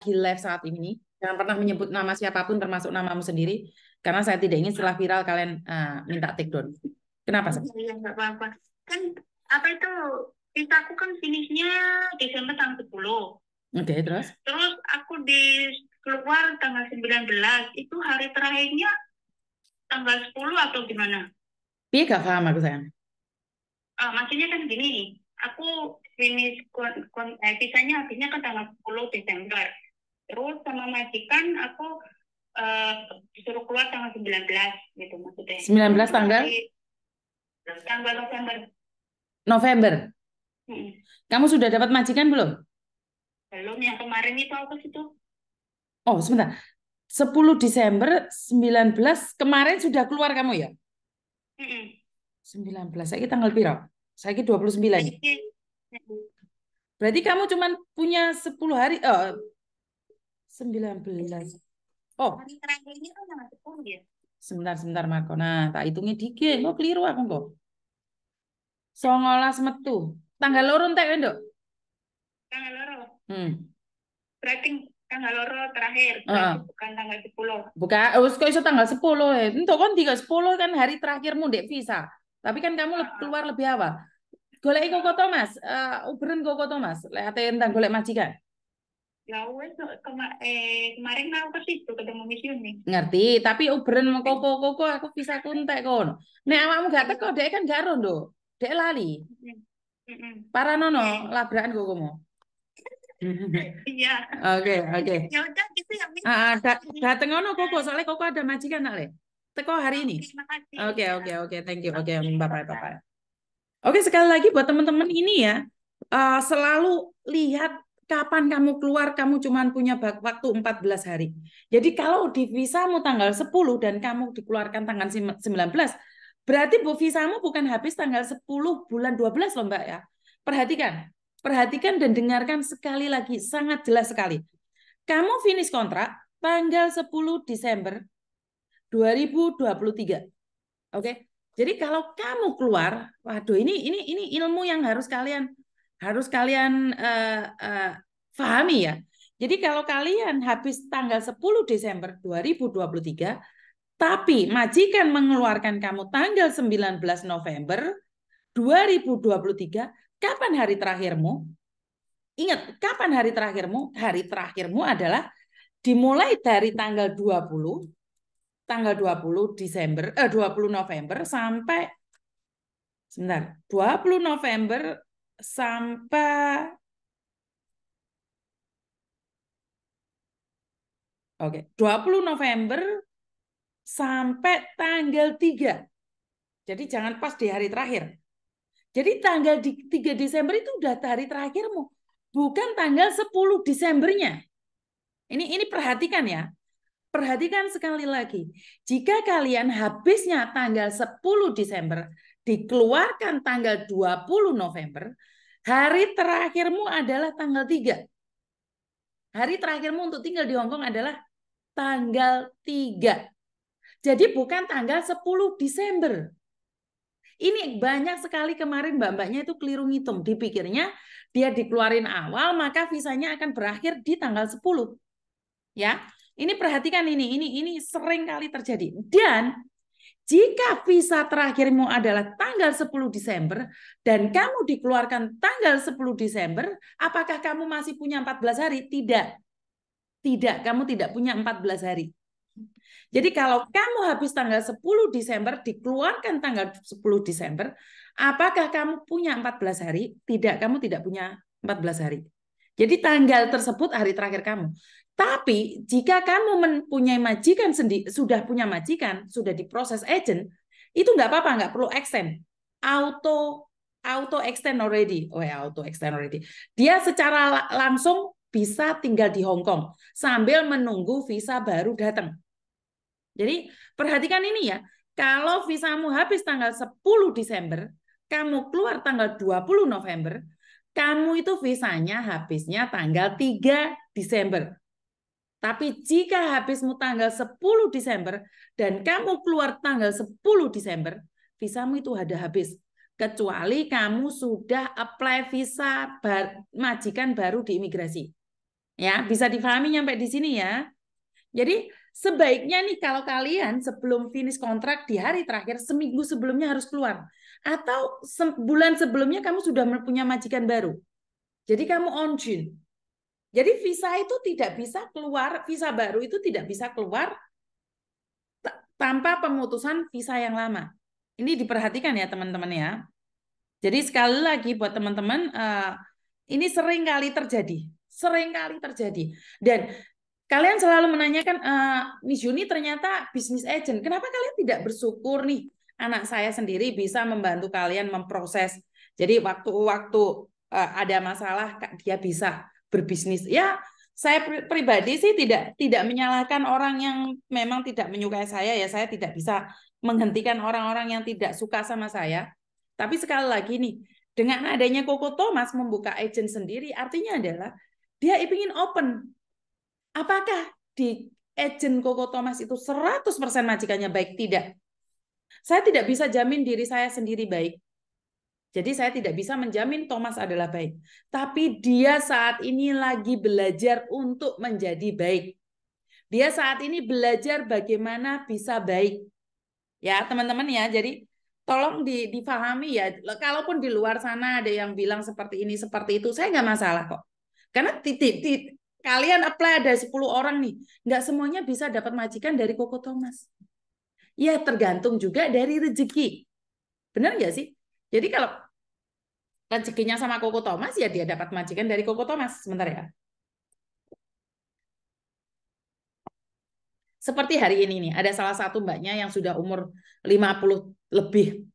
lagi live saat ini. Jangan pernah menyebut nama siapapun termasuk namamu sendiri karena saya tidak ingin setelah viral kalian uh, minta take down. Kenapa? Iya, iya apa-apa. Kan apa itu kita aku kan finishnya Desember tanggal 10. Oke, okay, terus? Terus aku di keluar tanggal 19. Itu hari terakhirnya tanggal 10 atau gimana? Iya, gak paham aku sayang. Uh, maksudnya kan gini, aku finish kon, kon, eh, visanya habisnya kan tanggal 10 Desember. Terus sama majikan aku uh, disuruh keluar tanggal 19 gitu maksudnya. 19 tanggal? Tanggal November. November. Hmm. Kamu sudah dapat majikan belum? Belum, yang kemarin itu aku situ. Oh, sebentar. 10 Desember 19 kemarin sudah keluar kamu ya? Mm 19. Saya tanggal piro? Saya 29. -hmm. Berarti kamu cuma punya 10 hari eh oh, sembilan belas iya. Oh. Kan sebentar, sebentar Marco. Nah, tak hitungnya dikit. Lo keliru aku kok. Songolas metu. Tanggal loro tak endok Tanggal loro. Hmm. Berarti tanggal loro terakhir, uh. bukan tanggal 10. Bukan, oh, kok iso tanggal sepuluh ya. Entuk tiga sepuluh kan hari terakhirmu dek visa. Tapi kan kamu uh -huh. keluar lebih awal. Golek kok Thomas, uh, eh, uberen kok Thomas, lek ate tentang golek majikan ya wes kema eh, kemarin aku ke situ ketemu Miss Yuni ngerti tapi uberan mau koko koko aku bisa kontak kon nek awakmu gak teko iya. dek kan gak rondo dek lali para nono labrakan koko mau iya oke oke ya udah gitu ya Miss ah, ah dat dateng ono koko soalnya koko ada majikan nak le teko hari ini oke oke oke thank you oke okay, bapak bapak, oke okay, sekali lagi buat teman-teman ini ya uh, selalu lihat kapan kamu keluar kamu cuma punya waktu 14 hari. Jadi kalau di visamu tanggal 10 dan kamu dikeluarkan tanggal 19, berarti bu visamu bukan habis tanggal 10 bulan 12 loh Mbak ya. Perhatikan, perhatikan dan dengarkan sekali lagi sangat jelas sekali. Kamu finish kontrak tanggal 10 Desember 2023. Oke. Jadi kalau kamu keluar, waduh ini ini ini ilmu yang harus kalian harus kalian uh, Fahami ya? Jadi kalau kalian habis tanggal 10 Desember 2023, tapi majikan mengeluarkan kamu tanggal 19 November 2023, kapan hari terakhirmu? Ingat, kapan hari terakhirmu? Hari terakhirmu adalah dimulai dari tanggal 20 tanggal 20 Desember eh 20 November sampai sebentar, 20 November sampai Oke, okay. 20 November sampai tanggal 3. Jadi jangan pas di hari terakhir. Jadi tanggal 3 Desember itu udah hari terakhirmu, bukan tanggal 10 Desembernya. Ini ini perhatikan ya. Perhatikan sekali lagi. Jika kalian habisnya tanggal 10 Desember, dikeluarkan tanggal 20 November, hari terakhirmu adalah tanggal 3. Hari terakhirmu untuk tinggal di Hong Kong adalah tanggal 3. Jadi bukan tanggal 10 Desember. Ini banyak sekali kemarin mbak-mbaknya itu keliru ngitung. Dipikirnya dia dikeluarin awal, maka visanya akan berakhir di tanggal 10. Ya, ini perhatikan ini, ini ini sering kali terjadi. Dan jika visa terakhirmu adalah tanggal 10 Desember dan kamu dikeluarkan tanggal 10 Desember, apakah kamu masih punya 14 hari? Tidak. Tidak, kamu tidak punya 14 hari. Jadi kalau kamu habis tanggal 10 Desember, dikeluarkan tanggal 10 Desember, apakah kamu punya 14 hari? Tidak, kamu tidak punya 14 hari. Jadi tanggal tersebut hari terakhir kamu. Tapi jika kamu mempunyai majikan sendiri, sudah punya majikan, sudah diproses agent, itu nggak apa-apa, nggak perlu extend. Auto auto extend already, oh ya auto extend already. Dia secara langsung bisa tinggal di Hong Kong sambil menunggu visa baru datang. Jadi perhatikan ini ya, kalau visamu habis tanggal 10 Desember, kamu keluar tanggal 20 November, kamu itu visanya habisnya tanggal 3 Desember. Tapi jika habismu tanggal 10 Desember dan kamu keluar tanggal 10 Desember, visamu itu ada habis. Kecuali kamu sudah apply visa majikan baru di imigrasi. Ya, bisa difahami sampai di sini ya. Jadi sebaiknya nih kalau kalian sebelum finish kontrak di hari terakhir seminggu sebelumnya harus keluar atau bulan sebelumnya kamu sudah punya majikan baru. Jadi kamu on June. Jadi visa itu tidak bisa keluar, visa baru itu tidak bisa keluar tanpa pemutusan visa yang lama. Ini diperhatikan ya teman-teman ya. Jadi sekali lagi buat teman-teman eh, ini sering kali terjadi sering kali terjadi. Dan kalian selalu menanyakan, e, Miss Yuni ternyata bisnis agent. Kenapa kalian tidak bersyukur nih anak saya sendiri bisa membantu kalian memproses. Jadi waktu-waktu eh, ada masalah dia bisa berbisnis. Ya, saya pribadi sih tidak tidak menyalahkan orang yang memang tidak menyukai saya ya. Saya tidak bisa menghentikan orang-orang yang tidak suka sama saya. Tapi sekali lagi nih, dengan adanya Koko Thomas membuka agent sendiri artinya adalah dia ingin open. Apakah di agent Koko Thomas itu 100% majikannya baik? Tidak. Saya tidak bisa jamin diri saya sendiri baik. Jadi saya tidak bisa menjamin Thomas adalah baik. Tapi dia saat ini lagi belajar untuk menjadi baik. Dia saat ini belajar bagaimana bisa baik. Ya teman-teman ya, jadi tolong di, difahami ya. Kalaupun di luar sana ada yang bilang seperti ini, seperti itu, saya nggak masalah kok. Karena titik di, kalian apply ada 10 orang nih, nggak semuanya bisa dapat majikan dari Koko Thomas. Ya tergantung juga dari rezeki. Benar nggak sih? Jadi kalau rezekinya sama Koko Thomas, ya dia dapat majikan dari Koko Thomas. Sebentar ya. Seperti hari ini nih, ada salah satu mbaknya yang sudah umur 50 lebih.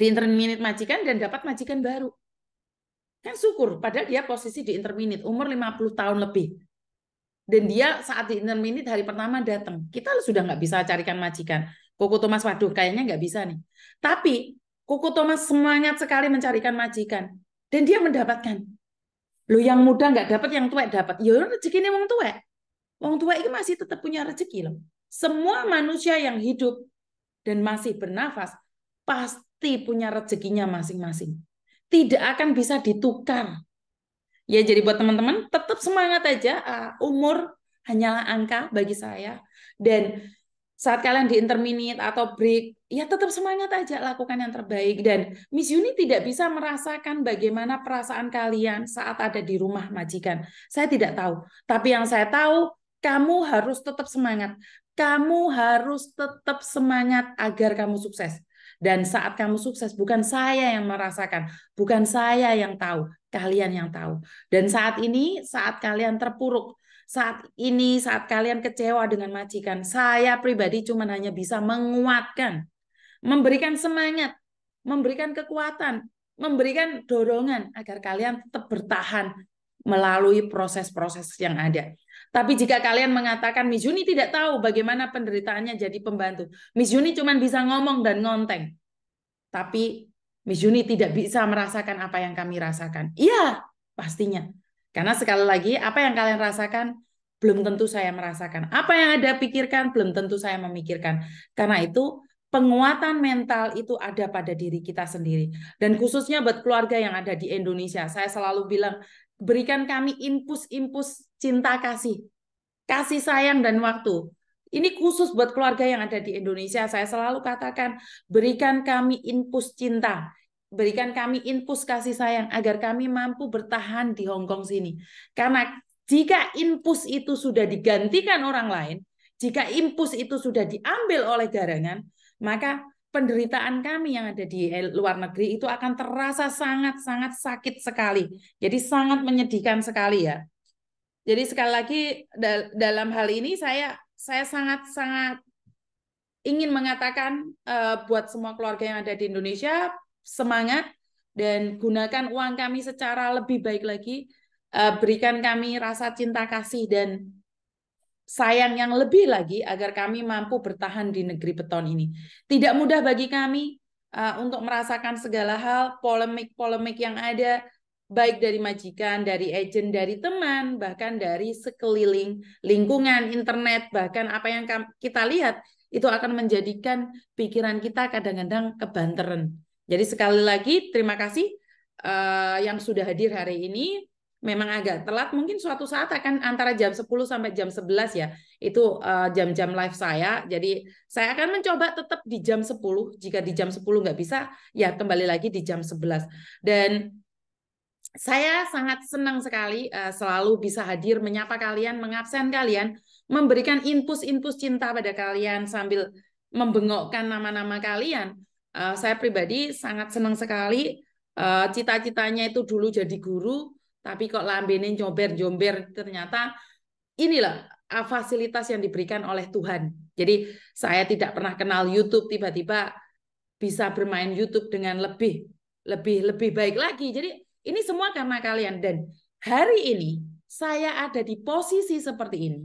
Di internet majikan dan dapat majikan baru. Kan syukur, padahal dia posisi di interminit, umur 50 tahun lebih. Dan dia saat di interminit hari pertama datang. Kita sudah nggak bisa carikan majikan. Koko Thomas, waduh kayaknya nggak bisa nih. Tapi Koko Thomas semangat sekali mencarikan majikan. Dan dia mendapatkan. Lo yang muda nggak dapat, yang tua dapat. Ya rezekinya wong tua. Wong tua itu masih tetap punya rezeki loh. Semua manusia yang hidup dan masih bernafas pasti punya rezekinya masing-masing tidak akan bisa ditukar. Ya, jadi buat teman-teman tetap semangat aja. Uh, umur hanyalah angka bagi saya. Dan saat kalian di intermediate atau break, ya tetap semangat aja lakukan yang terbaik. Dan Miss Yuni tidak bisa merasakan bagaimana perasaan kalian saat ada di rumah majikan. Saya tidak tahu. Tapi yang saya tahu, kamu harus tetap semangat. Kamu harus tetap semangat agar kamu sukses. Dan saat kamu sukses, bukan saya yang merasakan, bukan saya yang tahu, kalian yang tahu. Dan saat ini, saat kalian terpuruk, saat ini, saat kalian kecewa dengan majikan, saya pribadi cuma hanya bisa menguatkan, memberikan semangat, memberikan kekuatan, memberikan dorongan agar kalian tetap bertahan melalui proses-proses yang ada. Tapi jika kalian mengatakan Miss Juni tidak tahu bagaimana penderitaannya jadi pembantu. Miss Juni cuma bisa ngomong dan ngonteng. Tapi Miss Juni tidak bisa merasakan apa yang kami rasakan. Iya, pastinya. Karena sekali lagi, apa yang kalian rasakan belum tentu saya merasakan. Apa yang ada pikirkan belum tentu saya memikirkan. Karena itu penguatan mental itu ada pada diri kita sendiri. Dan khususnya buat keluarga yang ada di Indonesia, saya selalu bilang berikan kami impus-impus cinta kasih. Kasih sayang dan waktu. Ini khusus buat keluarga yang ada di Indonesia. Saya selalu katakan, berikan kami impus cinta, berikan kami impus kasih sayang agar kami mampu bertahan di Hong Kong sini. Karena jika impus itu sudah digantikan orang lain, jika impus itu sudah diambil oleh garangan, maka penderitaan kami yang ada di luar negeri itu akan terasa sangat-sangat sakit sekali. Jadi sangat menyedihkan sekali ya. Jadi sekali lagi dal dalam hal ini saya saya sangat-sangat ingin mengatakan uh, buat semua keluarga yang ada di Indonesia semangat dan gunakan uang kami secara lebih baik lagi. Uh, berikan kami rasa cinta kasih dan sayang yang lebih lagi agar kami mampu bertahan di negeri beton ini. Tidak mudah bagi kami uh, untuk merasakan segala hal, polemik-polemik yang ada, baik dari majikan, dari agent, dari teman, bahkan dari sekeliling lingkungan internet, bahkan apa yang kita lihat itu akan menjadikan pikiran kita kadang-kadang kebanteran. Jadi sekali lagi terima kasih uh, yang sudah hadir hari ini. Memang agak telat, mungkin suatu saat akan antara jam 10 sampai jam 11 ya. Itu eh, jam-jam uh, live saya. Jadi saya akan mencoba tetap di jam 10. Jika di jam 10 nggak bisa, ya kembali lagi di jam 11. Dan saya sangat senang sekali eh, selalu bisa hadir menyapa kalian, mengabsen kalian, memberikan input-input cinta pada kalian sambil membengokkan nama-nama kalian. Eh, saya pribadi sangat senang sekali eh, cita-citanya itu dulu jadi guru, tapi kok lambenin jomber-jomber ternyata inilah fasilitas yang diberikan oleh Tuhan. Jadi saya tidak pernah kenal YouTube tiba-tiba bisa bermain YouTube dengan lebih lebih lebih baik lagi. Jadi ini semua karena kalian dan hari ini saya ada di posisi seperti ini.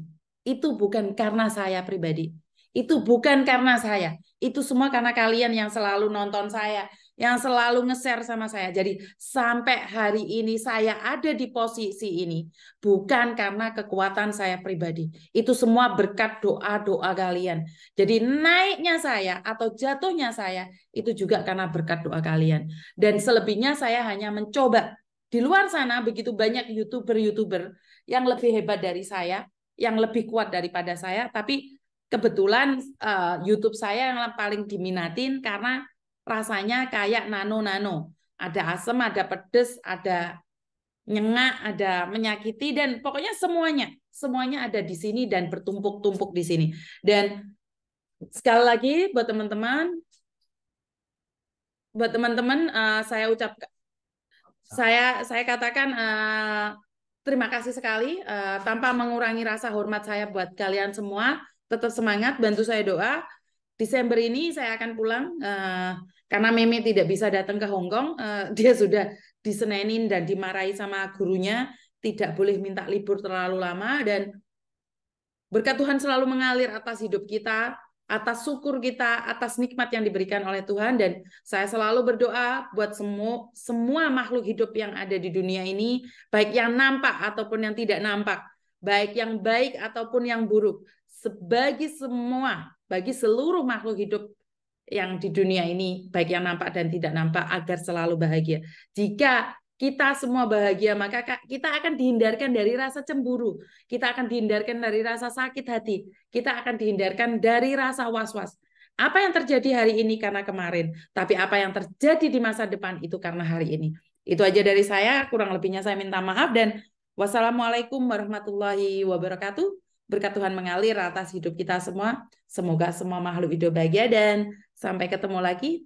Itu bukan karena saya pribadi. Itu bukan karena saya. Itu semua karena kalian yang selalu nonton saya, yang selalu nge-share sama saya. Jadi sampai hari ini saya ada di posisi ini bukan karena kekuatan saya pribadi. Itu semua berkat doa-doa kalian. Jadi naiknya saya atau jatuhnya saya itu juga karena berkat doa kalian. Dan selebihnya saya hanya mencoba. Di luar sana begitu banyak YouTuber-YouTuber yang lebih hebat dari saya, yang lebih kuat daripada saya, tapi kebetulan uh, YouTube saya yang paling diminatin karena rasanya kayak nano-nano. Ada asam, ada pedes, ada nyengak, ada menyakiti, dan pokoknya semuanya. Semuanya ada di sini dan bertumpuk-tumpuk di sini. Dan sekali lagi buat teman-teman, buat teman-teman uh, saya ucapkan, saya saya katakan uh, terima kasih sekali uh, tanpa mengurangi rasa hormat saya buat kalian semua tetap semangat bantu saya doa Desember ini saya akan pulang uh, karena Meme tidak bisa datang ke Hong Kong. Uh, dia sudah disenenin dan dimarahi sama gurunya tidak boleh minta libur terlalu lama dan berkat Tuhan selalu mengalir atas hidup kita, atas syukur kita, atas nikmat yang diberikan oleh Tuhan dan saya selalu berdoa buat semua semua makhluk hidup yang ada di dunia ini, baik yang nampak ataupun yang tidak nampak, baik yang baik ataupun yang buruk. Sebagai semua bagi seluruh makhluk hidup yang di dunia ini, baik yang nampak dan tidak nampak, agar selalu bahagia. Jika kita semua bahagia, maka kita akan dihindarkan dari rasa cemburu, kita akan dihindarkan dari rasa sakit hati, kita akan dihindarkan dari rasa was-was. Apa yang terjadi hari ini karena kemarin, tapi apa yang terjadi di masa depan itu karena hari ini. Itu aja dari saya, kurang lebihnya saya minta maaf dan wassalamualaikum warahmatullahi wabarakatuh berkat Tuhan mengalir atas hidup kita semua. Semoga semua makhluk hidup bahagia dan sampai ketemu lagi